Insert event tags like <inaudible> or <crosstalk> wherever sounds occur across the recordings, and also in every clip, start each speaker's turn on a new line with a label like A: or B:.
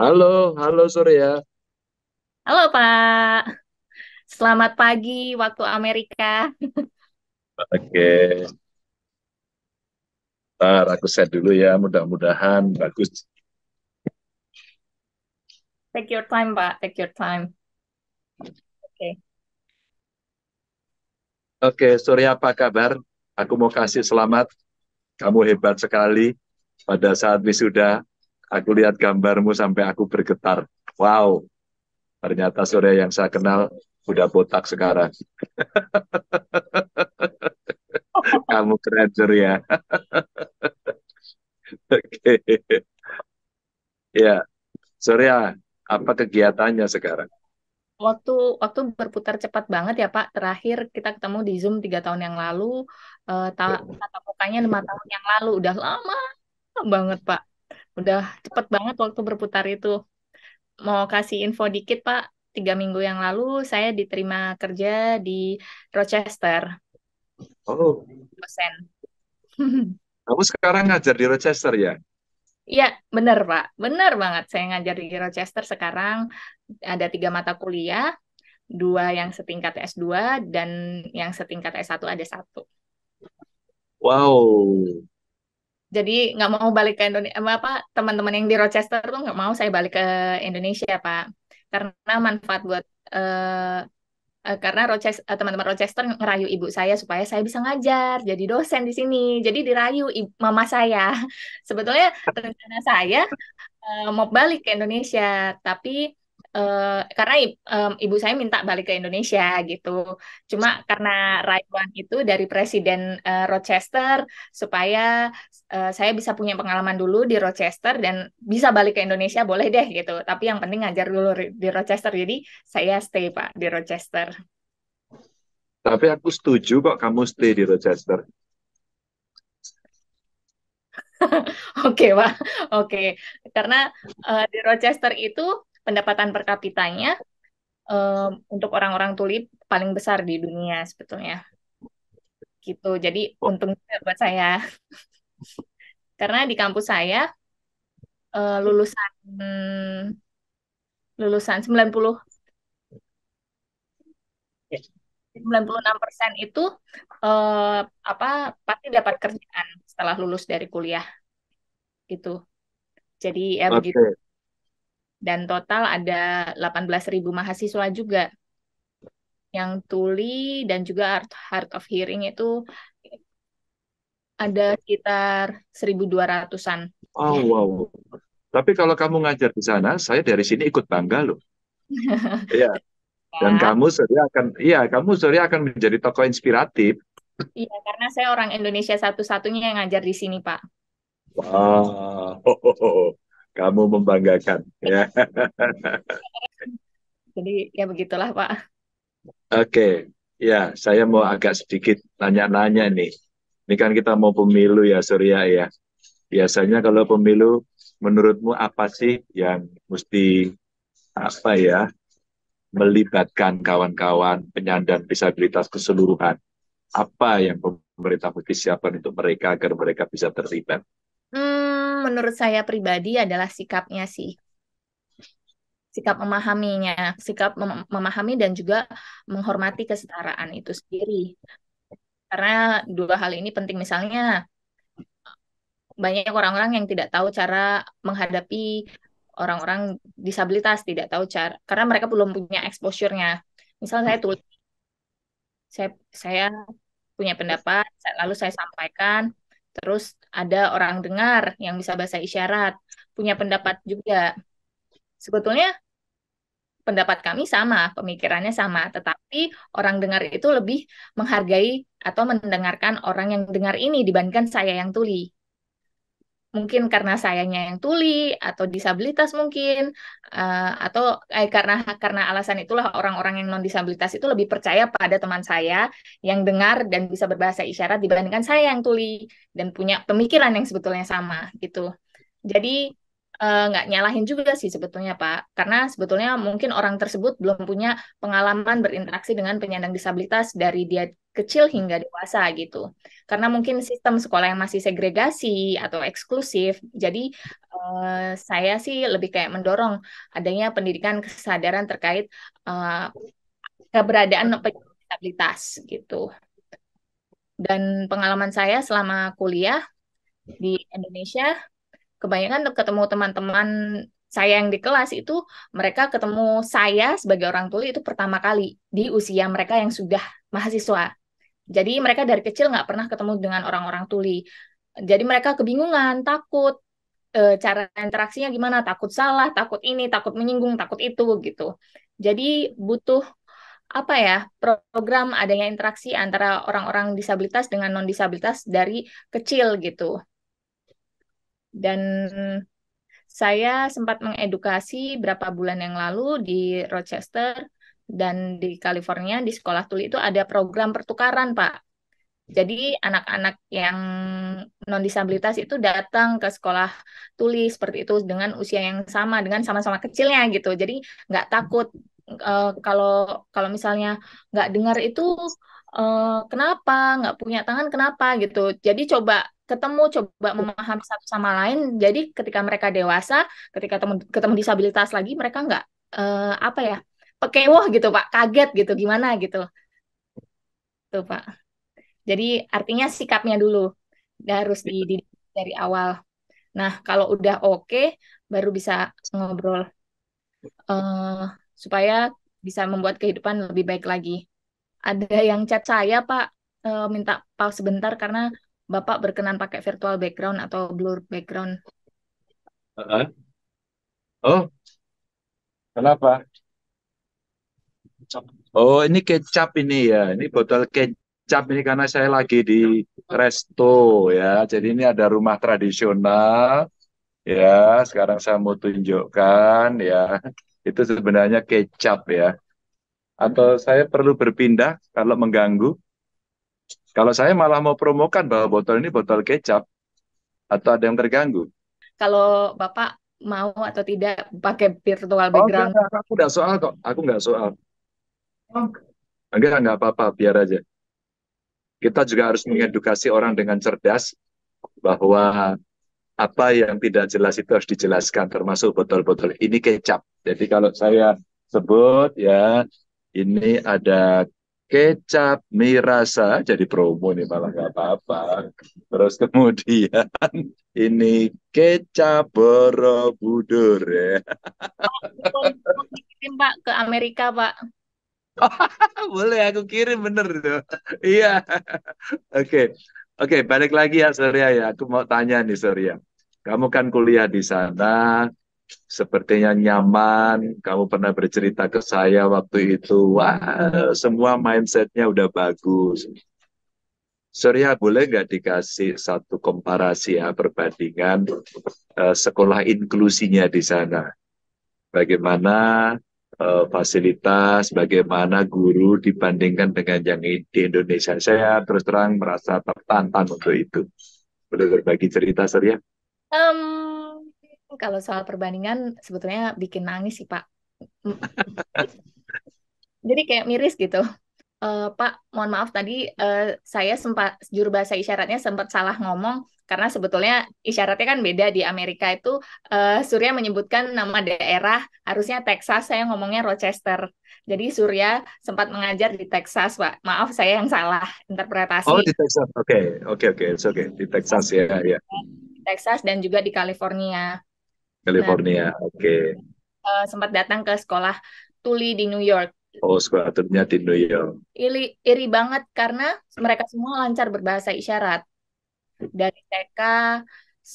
A: Halo, halo Surya.
B: Halo Pak, selamat pagi waktu Amerika.
A: Oke, ntar aku set dulu ya. Mudah-mudahan bagus.
B: Take your time Pak, take your time. Oke.
A: Oke, Surya apa kabar? Aku mau kasih selamat. Kamu hebat sekali pada saat wisuda Aku lihat gambarmu sampai aku bergetar. Wow, ternyata Surya yang saya kenal udah botak sekarang. <laughs> Kamu keren ya. <laughs> Oke. Ya, Surya, apa kegiatannya sekarang?
B: Waktu waktu berputar cepat banget ya Pak. Terakhir kita ketemu di Zoom tiga tahun yang lalu, uh, tatap mukanya lima tahun yang lalu. Udah lama banget Pak. Udah cepet banget waktu berputar itu. Mau kasih info dikit, Pak. Tiga minggu yang lalu saya diterima kerja di Rochester. Oh. Dosen.
A: <laughs> Kamu sekarang ngajar di Rochester ya?
B: Iya, benar Pak. Benar banget. Saya ngajar di Rochester sekarang. Ada tiga mata kuliah, dua yang setingkat S2 dan yang setingkat S1 ada satu. Wow, jadi nggak mau balik ke Indonesia apa teman-teman yang di Rochester tuh nggak mau saya balik ke Indonesia pak karena manfaat buat uh, uh, karena Rochester eh, teman-teman Rochester ngerayu ibu saya supaya saya bisa ngajar jadi dosen di sini jadi dirayu mama saya <laughs> sebetulnya rencana saya uh, mau balik ke Indonesia tapi Eh, karena um, ibu saya minta balik ke Indonesia gitu. Cuma karena Raiwan itu dari Presiden uh, Rochester supaya uh, saya bisa punya pengalaman dulu di Rochester dan bisa balik ke Indonesia boleh deh gitu. Tapi yang penting ngajar dulu di Rochester. Jadi saya stay Pak di Rochester.
A: Tapi aku setuju kok kamu stay di Rochester.
B: <laughs> Oke, okay, Pak. Oke. Okay. Karena uh, di Rochester itu pendapatan per kapitanya um, untuk orang-orang tuli paling besar di dunia sebetulnya gitu jadi oh. untungnya buat saya <laughs> karena di kampus saya uh, lulusan lulusan 90 96 persen itu uh, apa pasti dapat kerjaan setelah lulus dari kuliah gitu jadi ya okay. begitu dan total ada 18.000 mahasiswa juga yang tuli dan juga hard of hearing itu ada sekitar 1.200-an.
A: Oh, wow. Tapi kalau kamu ngajar di sana, saya dari sini ikut bangga loh. <laughs> Iya. Dan ya. kamu sore akan, iya kamu sore akan menjadi tokoh inspiratif.
B: Iya, karena saya orang Indonesia satu-satunya yang ngajar di sini, Pak. Wow.
A: <laughs> Kamu membanggakan. Ya. <laughs>
B: Jadi ya begitulah Pak.
A: Oke, okay. ya saya mau agak sedikit nanya-nanya nih. Ini kan kita mau pemilu ya Surya ya. Biasanya kalau pemilu menurutmu apa sih yang mesti apa ya melibatkan kawan-kawan penyandang disabilitas keseluruhan? Apa yang pemerintah mesti siapkan untuk mereka agar mereka bisa terlibat?
B: Hmm, menurut saya pribadi adalah sikapnya sih sikap memahaminya, sikap mem memahami dan juga menghormati kesetaraan itu sendiri. Karena dua hal ini penting misalnya banyak orang-orang yang tidak tahu cara menghadapi orang-orang disabilitas, tidak tahu cara karena mereka belum punya exposure-nya. Misal saya tulis saya saya punya pendapat, lalu saya sampaikan Terus ada orang dengar yang bisa bahasa isyarat, punya pendapat juga. Sebetulnya pendapat kami sama, pemikirannya sama, tetapi orang dengar itu lebih menghargai atau mendengarkan orang yang dengar ini dibandingkan saya yang tuli mungkin karena sayanya yang tuli atau disabilitas mungkin uh, atau eh, karena karena alasan itulah orang-orang yang non disabilitas itu lebih percaya pada teman saya yang dengar dan bisa berbahasa isyarat dibandingkan saya yang tuli dan punya pemikiran yang sebetulnya sama gitu jadi eh, nggak uh, nyalahin juga sih sebetulnya Pak karena sebetulnya mungkin orang tersebut belum punya pengalaman berinteraksi dengan penyandang disabilitas dari dia kecil hmm. hingga dewasa gitu. Karena mungkin sistem sekolah yang masih segregasi atau eksklusif, jadi uh, saya sih lebih kayak mendorong adanya pendidikan kesadaran terkait uh, keberadaan disabilitas gitu. Dan pengalaman saya selama kuliah di Indonesia, kebanyakan ketemu teman-teman saya yang di kelas itu mereka ketemu saya sebagai orang tuli itu pertama kali di usia mereka yang sudah mahasiswa. Jadi mereka dari kecil nggak pernah ketemu dengan orang-orang tuli. Jadi mereka kebingungan, takut e, cara interaksinya gimana, takut salah, takut ini, takut menyinggung, takut itu gitu. Jadi butuh apa ya program adanya interaksi antara orang-orang disabilitas dengan non disabilitas dari kecil gitu. Dan saya sempat mengedukasi berapa bulan yang lalu di Rochester dan di California di sekolah tuli itu ada program pertukaran Pak. Jadi anak-anak yang non disabilitas itu datang ke sekolah tuli seperti itu dengan usia yang sama dengan sama-sama kecilnya gitu. Jadi nggak takut uh, kalau misalnya nggak dengar itu uh, kenapa nggak punya tangan kenapa gitu. Jadi coba ketemu coba memahami satu sama lain jadi ketika mereka dewasa ketika ketemu ketemu disabilitas lagi mereka nggak uh, apa ya pekewoh gitu Pak, kaget gitu gimana gitu. Tuh Pak. Jadi artinya sikapnya dulu harus di dari awal. Nah, kalau udah oke okay, baru bisa ngobrol. Uh, supaya bisa membuat kehidupan lebih baik lagi. Ada yang chat saya, Pak, uh, minta pause sebentar karena Bapak berkenan pakai virtual background atau blur background.
A: Uh -huh. Oh, kenapa? Oh, ini kecap ini ya. Ini botol kecap ini karena saya lagi di resto ya. Jadi ini ada rumah tradisional ya. Sekarang saya mau tunjukkan ya. Itu sebenarnya kecap ya. Atau saya perlu berpindah kalau mengganggu? Kalau saya malah mau promokan bahwa botol ini botol kecap atau ada yang terganggu.
B: Kalau Bapak mau atau tidak pakai virtual oh, background? Oh, enggak,
A: aku enggak soal kok. Aku enggak soal. Enggak, enggak apa-apa, biar aja. Kita juga harus mengedukasi orang dengan cerdas bahwa apa yang tidak jelas itu harus dijelaskan, termasuk botol-botol. Ini kecap. Jadi kalau saya sebut ya, ini ada kecap mirasa jadi promo nih malah nggak apa-apa terus kemudian ini kecap borobudur ya
B: pak ke Amerika pak <laughs>
A: Boleh aku kirim bener tuh. <laughs> iya. <laughs> Oke. Oke, balik lagi ya Surya ya. Aku mau tanya nih Surya. Kamu kan kuliah di sana, sepertinya nyaman. Kamu pernah bercerita ke saya waktu itu, wah semua mindsetnya udah bagus. Surya boleh nggak dikasih satu komparasi ya perbandingan uh, sekolah inklusinya di sana? Bagaimana Eh, fasilitas bagaimana guru dibandingkan dengan yang di Indonesia. Saya terus terang merasa tertantang untuk itu. Boleh berbagi cerita, Surya?
B: Um, kalau soal perbandingan, sebetulnya bikin nangis sih, Pak. <laughs> Jadi kayak miris gitu. Uh, Pak, mohon maaf tadi uh, saya sempat juru bahasa isyaratnya sempat salah ngomong karena sebetulnya isyaratnya kan beda di Amerika itu uh, Surya menyebutkan nama daerah harusnya Texas saya ngomongnya Rochester. Jadi Surya sempat mengajar di Texas, Pak. Maaf saya yang salah interpretasi. Oh, di
A: Texas. Oke, okay. oke okay, oke, okay. oke. Okay. Di Texas ya, ya.
B: Di Texas dan juga di California. California. Nah, oke. Okay. Uh, sempat datang ke sekolah tuli di New York
A: Oh, sepatutnya York.
B: Iri, iri banget karena mereka semua lancar berbahasa isyarat. Dari TK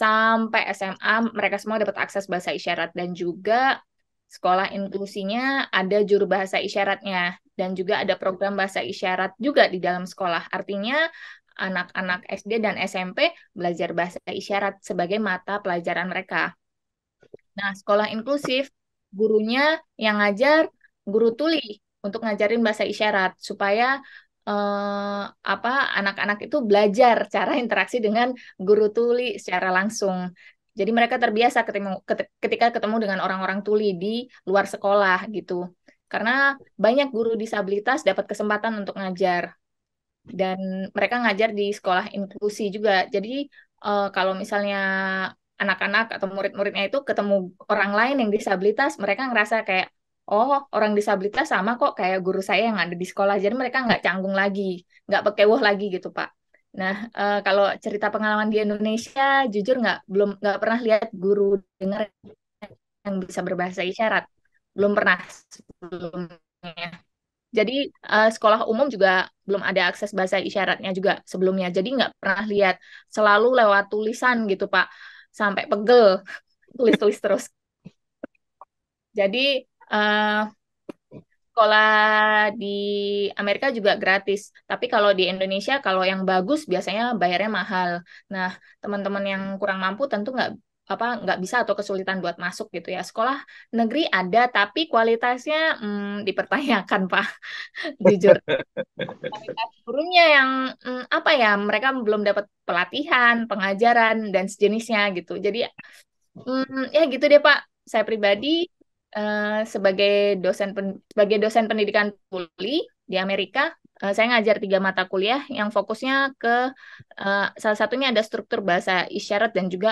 B: sampai SMA mereka semua dapat akses bahasa isyarat dan juga sekolah inklusinya ada juru bahasa isyaratnya dan juga ada program bahasa isyarat juga di dalam sekolah. Artinya anak-anak SD dan SMP belajar bahasa isyarat sebagai mata pelajaran mereka. Nah, sekolah inklusif gurunya yang ngajar guru tuli untuk ngajarin bahasa isyarat supaya eh, apa anak-anak itu belajar cara interaksi dengan guru tuli secara langsung. Jadi mereka terbiasa ketemu ketika ketemu dengan orang-orang tuli di luar sekolah gitu. Karena banyak guru disabilitas dapat kesempatan untuk ngajar dan mereka ngajar di sekolah inklusi juga. Jadi eh, kalau misalnya anak-anak atau murid-muridnya itu ketemu orang lain yang disabilitas, mereka ngerasa kayak oh orang disabilitas sama kok kayak guru saya yang ada di sekolah jadi mereka nggak canggung lagi nggak pakai lagi gitu pak nah uh, kalau cerita pengalaman di Indonesia jujur nggak belum nggak pernah lihat guru dengar yang bisa berbahasa isyarat belum pernah sebelumnya jadi uh, sekolah umum juga belum ada akses bahasa isyaratnya juga sebelumnya jadi nggak pernah lihat selalu lewat tulisan gitu pak sampai pegel tulis <laughs> tulis terus jadi Eh, sekolah di Amerika juga gratis. Tapi kalau di Indonesia, kalau yang bagus biasanya bayarnya mahal. Nah, teman-teman yang kurang mampu tentu nggak apa nggak bisa atau kesulitan buat masuk gitu ya sekolah negeri ada tapi kualitasnya hmm, dipertanyakan <laughs> pak jujur kualitas gurunya yang hmm, apa ya mereka belum dapat pelatihan pengajaran dan sejenisnya gitu jadi hmm, ya gitu deh pak saya pribadi Eh, sebagai dosen pen, sebagai dosen pendidikan tuli di Amerika eh, saya ngajar tiga mata kuliah yang fokusnya ke uh, salah satunya ada struktur bahasa isyarat dan juga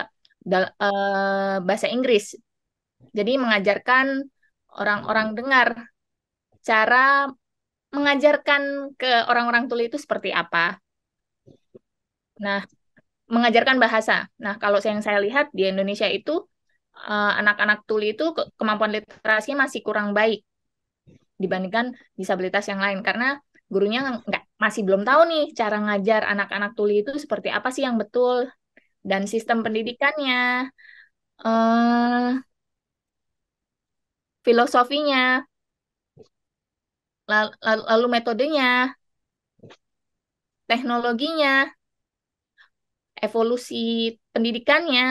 B: dal, uh, bahasa Inggris jadi mengajarkan orang-orang dengar cara mengajarkan ke orang-orang tuli itu seperti apa nah mengajarkan bahasa. Nah, kalau yang saya lihat di Indonesia itu Eh, anak-anak uh, tuli itu kemampuan literasinya masih kurang baik dibandingkan disabilitas yang lain karena gurunya nggak masih belum tahu nih cara ngajar anak-anak tuli itu seperti apa sih yang betul dan sistem pendidikannya uh, filosofinya lalu, lalu metodenya teknologinya evolusi pendidikannya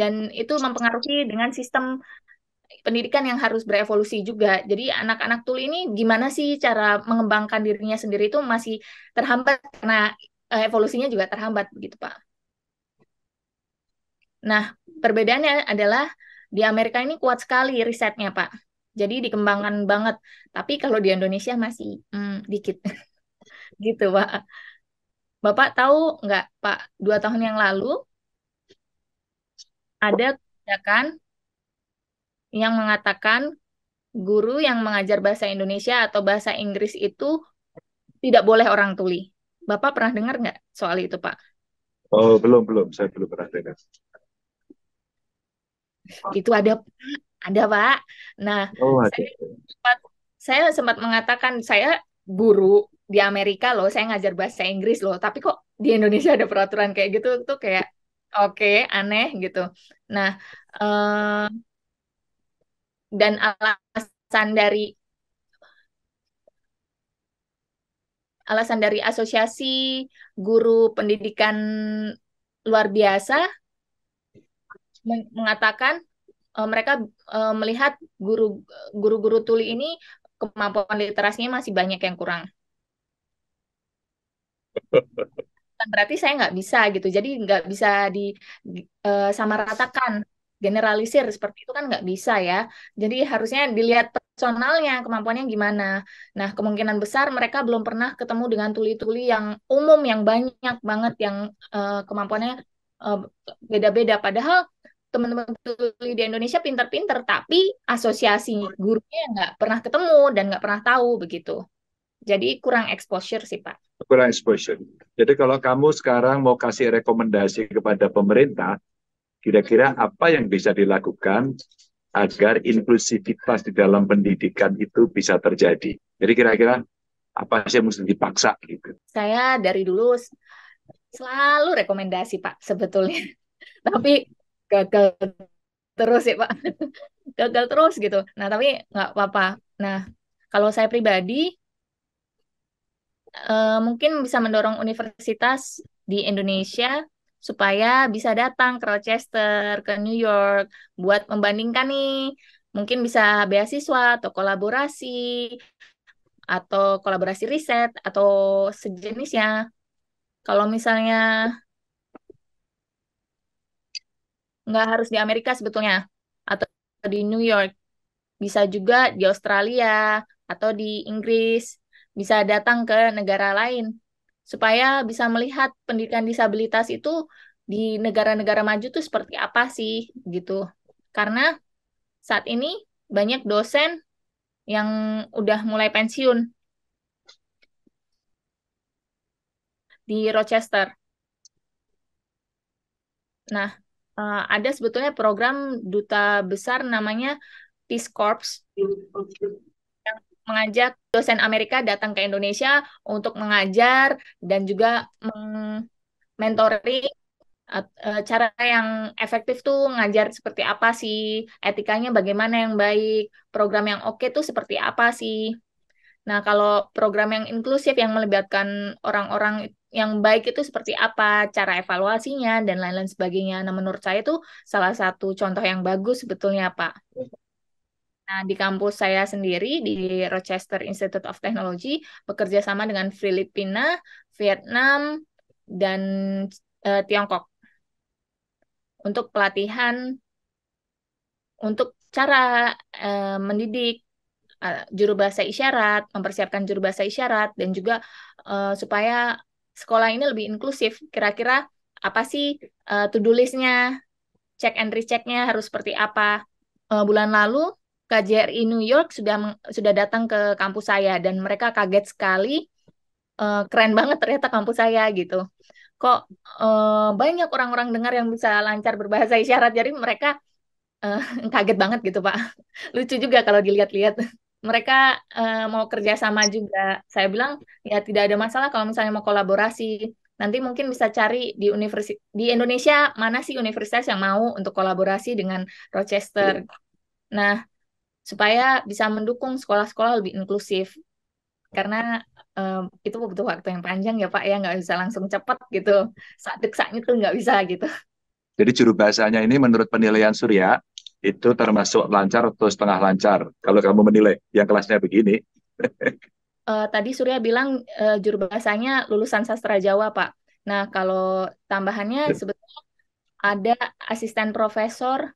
B: dan itu mempengaruhi dengan sistem pendidikan yang harus berevolusi juga. Jadi anak-anak tuli ini gimana sih cara mengembangkan dirinya sendiri itu masih terhambat karena eh, evolusinya juga terhambat begitu, Pak. Nah, perbedaannya adalah di Amerika ini kuat sekali risetnya, Pak. Jadi dikembangkan banget. Tapi kalau di Indonesia masih hmm, dikit. <laughs> gitu, Pak. Bapak tahu nggak, Pak, dua tahun yang lalu ada kebijakan yang mengatakan guru yang mengajar bahasa Indonesia atau bahasa Inggris itu tidak boleh orang tuli. Bapak pernah dengar nggak soal itu, Pak?
A: Oh, belum, belum. Saya belum pernah dengar.
B: Itu ada, ada, Pak. Nah,
A: oh, ada. Saya, sempat,
B: saya sempat mengatakan, saya guru di Amerika loh, saya ngajar bahasa Inggris loh, tapi kok di Indonesia ada peraturan kayak gitu, tuh kayak Oke, aneh gitu. Nah, um, dan alasan dari alasan dari asosiasi guru pendidikan luar biasa mengatakan uh, mereka uh, melihat guru guru-guru tuli ini kemampuan literasinya masih banyak yang kurang. <laughs> bukan berarti saya nggak bisa gitu jadi nggak bisa di uh, eh, ratakan, generalisir seperti itu kan nggak bisa ya jadi harusnya dilihat personalnya kemampuannya gimana nah kemungkinan besar mereka belum pernah ketemu dengan tuli-tuli yang umum yang banyak banget yang uh, kemampuannya beda eh, beda-beda padahal teman-teman tuli di Indonesia pinter-pinter tapi asosiasi gurunya nggak pernah ketemu dan nggak pernah tahu begitu jadi kurang exposure sih Pak.
A: Kurang exposure. Jadi kalau kamu sekarang mau kasih rekomendasi kepada pemerintah, kira-kira apa yang bisa dilakukan agar inklusivitas di dalam pendidikan itu bisa terjadi? Jadi kira-kira apa sih yang mesti dipaksa gitu?
B: Saya dari dulu selalu rekomendasi Pak sebetulnya, <laughs> tapi gagal terus ya Pak, <laughs> gagal terus gitu. Nah tapi nggak apa-apa. Nah kalau saya pribadi uh, mungkin bisa mendorong universitas di Indonesia supaya bisa datang ke Rochester, ke New York, buat membandingkan nih, mungkin bisa beasiswa atau kolaborasi, atau kolaborasi riset, atau sejenisnya. Kalau misalnya nggak harus di Amerika sebetulnya, atau di New York, bisa juga di Australia, atau di Inggris, bisa datang ke negara lain supaya bisa melihat pendidikan disabilitas itu di negara-negara maju tuh seperti apa sih gitu. Karena saat ini banyak dosen yang udah mulai pensiun di Rochester. Nah, eh, ada sebetulnya program duta besar namanya Peace Corps mengajak dosen Amerika datang ke Indonesia untuk mengajar dan juga mentoring e, cara yang efektif tuh ngajar seperti apa sih, etikanya bagaimana yang baik, program yang oke okay tuh seperti apa sih. Nah, kalau program yang inklusif yang melibatkan orang-orang yang baik itu seperti apa, cara evaluasinya, dan lain-lain sebagainya. Nah, menurut saya itu salah satu contoh yang bagus sebetulnya, Pak. Iya, Nah, di kampus saya sendiri di Rochester Institute of Technology bekerja sama dengan Filipina, Vietnam, dan uh, Tiongkok untuk pelatihan untuk cara uh, mendidik uh, juru bahasa isyarat, mempersiapkan juru bahasa isyarat dan juga uh, supaya sekolah ini lebih inklusif. Kira-kira apa sih uh, to do list-nya? Check and recheck-nya harus seperti apa? Uh, bulan lalu KJRI New York sudah sudah datang ke kampus saya dan mereka kaget sekali uh, keren banget ternyata kampus saya gitu kok uh, banyak orang-orang dengar yang bisa lancar berbahasa isyarat jadi mereka uh, <laughs> kaget banget gitu pak <laughs> lucu juga kalau dilihat-lihat mereka uh, mau kerja sama juga saya bilang ya tidak ada masalah kalau misalnya mau kolaborasi nanti mungkin bisa cari di universi di Indonesia mana sih universitas yang mau untuk kolaborasi dengan Rochester. Iya. Nah, supaya bisa mendukung sekolah-sekolah lebih inklusif karena um, itu butuh waktu yang panjang ya Pak ya nggak bisa langsung cepat gitu saat sakit tuh nggak bisa gitu.
A: Jadi juru bahasanya ini menurut penilaian Surya itu termasuk lancar atau setengah lancar kalau kamu menilai yang kelasnya begini.
B: uh, <laughs> tadi Surya bilang uh, juru bahasanya lulusan sastra Jawa Pak. Nah kalau tambahannya ya. sebetulnya ada asisten profesor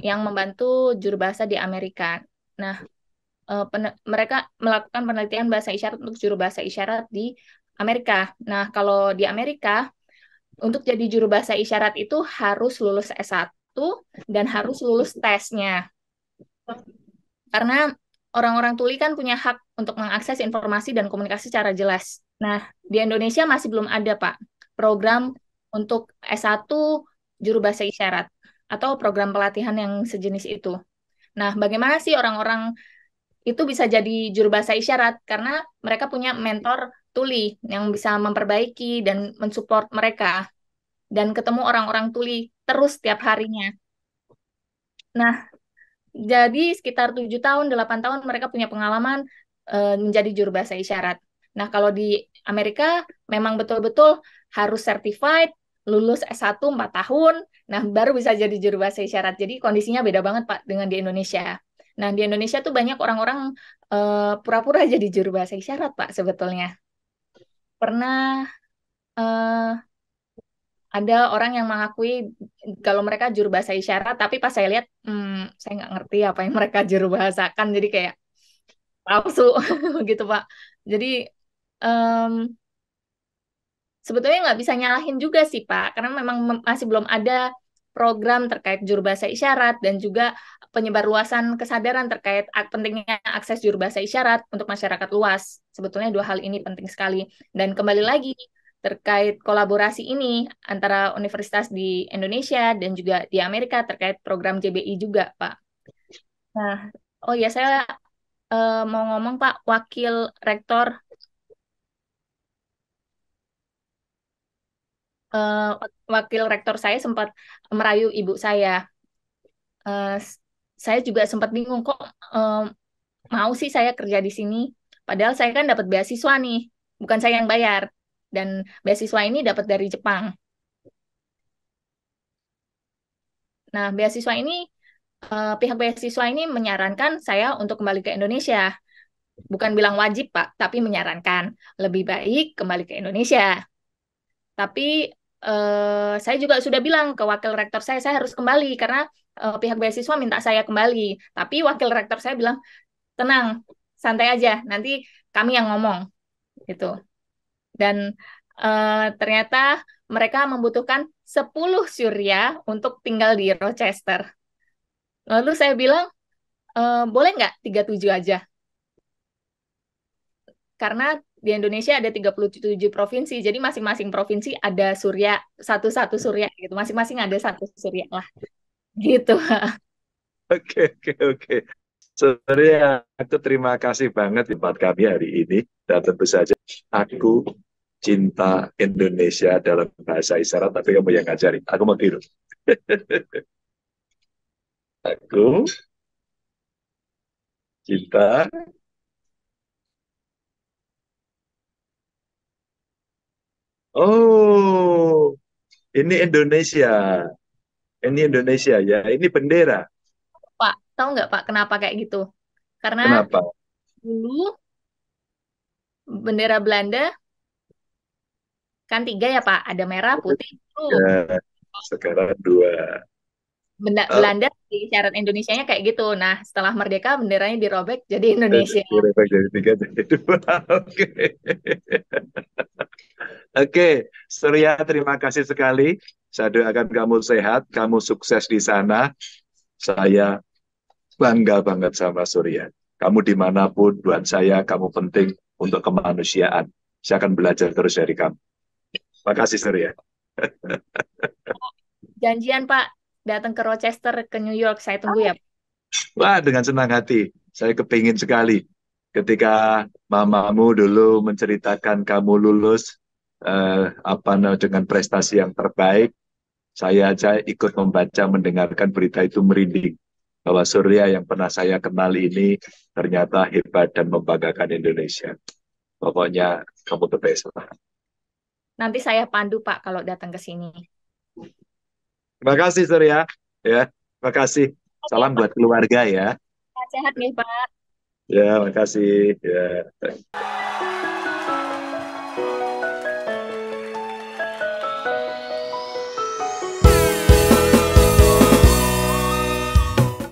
B: yang membantu juru bahasa di Amerika. Nah, eh, mereka melakukan penelitian bahasa isyarat untuk juru bahasa isyarat di Amerika. Nah, kalau di Amerika untuk jadi juru bahasa isyarat itu harus lulus S1 dan harus lulus tesnya. Karena orang-orang tuli kan punya hak untuk mengakses informasi dan komunikasi secara jelas. Nah, di Indonesia masih belum ada, Pak, program untuk S1 juru bahasa isyarat atau program pelatihan yang sejenis itu. Nah, bagaimana sih orang-orang itu bisa jadi juru bahasa isyarat karena mereka punya mentor tuli yang bisa memperbaiki dan mensupport mereka dan ketemu orang-orang tuli terus setiap harinya. Nah, jadi sekitar 7 tahun, 8 tahun mereka punya pengalaman e, menjadi juru bahasa isyarat. Nah, kalau di Amerika memang betul-betul harus certified, lulus S1 4 tahun, nah baru bisa jadi juru bahasa isyarat. Jadi kondisinya beda banget Pak dengan di Indonesia. Nah, di Indonesia tuh banyak orang-orang uh, pura-pura jadi juru bahasa isyarat, Pak, sebetulnya. Pernah uh, ada orang yang mengakui kalau mereka juru bahasa isyarat, tapi pas saya lihat, hmm, saya nggak ngerti apa yang mereka juru bahasakan, jadi kayak palsu <laughs> gitu, Pak. Jadi um, sebetulnya nggak bisa nyalahin juga sih Pak, karena memang masih belum ada program terkait juru bahasa isyarat dan juga penyebar luasan kesadaran terkait pentingnya akses juru bahasa isyarat untuk masyarakat luas. Sebetulnya dua hal ini penting sekali. Dan kembali lagi terkait kolaborasi ini antara universitas di Indonesia dan juga di Amerika terkait program JBI juga, Pak. Nah, oh ya saya uh, mau ngomong Pak, Wakil Rektor uh, wakil rektor saya sempat merayu ibu saya. Uh, saya juga sempat bingung kok uh, mau sih saya kerja di sini. Padahal saya kan dapat beasiswa nih, bukan saya yang bayar. Dan beasiswa ini dapat dari Jepang. Nah, beasiswa ini uh, pihak beasiswa ini menyarankan saya untuk kembali ke Indonesia. Bukan bilang wajib, Pak, tapi menyarankan lebih baik kembali ke Indonesia. Tapi eh, saya juga sudah bilang ke wakil rektor saya, saya harus kembali karena eh, pihak beasiswa minta saya kembali. Tapi wakil rektor saya bilang, tenang, santai aja, nanti kami yang ngomong, gitu. Dan eh, ternyata mereka membutuhkan 10 surya untuk tinggal di Rochester. Lalu saya bilang, e, boleh nggak 37 aja? Karena di Indonesia ada 37 provinsi. Jadi masing-masing provinsi ada surya, satu-satu surya gitu. Masing-masing ada satu surya lah. Gitu. <laughs>
A: Oke, oke, oke. Surya, aku terima kasih banget tempat kami hari ini. Dan tentu saja aku cinta Indonesia dalam bahasa isyarat, tapi kamu yang ngajarin. Aku mau tidur. <laughs> aku cinta Oh, ini Indonesia. Ini Indonesia ya. Ini bendera.
B: Pak, tahu nggak Pak kenapa kayak gitu? Karena kenapa? dulu bendera Belanda kan tiga ya Pak, ada merah,
A: putih, biru. Ya, sekarang dua.
B: Benda, uh, Belanda di syarat Indonesia-nya kayak gitu. Nah, setelah merdeka benderanya dirobek jadi Indonesia.
A: Dirobek jadi tiga jadi dua. <laughs> Oke. Oke, Surya terima kasih sekali. Saya doakan kamu sehat, kamu sukses di sana. Saya bangga banget sama Surya. Kamu dimanapun, buat saya kamu penting untuk kemanusiaan. Saya akan belajar terus dari kamu. Terima kasih Surya. <laughs>
B: Janjian Pak, datang ke Rochester ke New York saya tunggu ya
A: wah dengan senang hati saya kepingin sekali ketika mamamu dulu menceritakan kamu lulus eh, apa dengan prestasi yang terbaik saya aja ikut membaca mendengarkan berita itu merinding bahwa Surya yang pernah saya kenal ini ternyata hebat dan membanggakan Indonesia pokoknya kamu the
B: nanti saya pandu pak kalau datang ke sini
A: Terima kasih, Surya. Ya, terima kasih. Salam buat keluarga ya.
B: Sehat nih Pak.
A: Ya, makasih. Ya.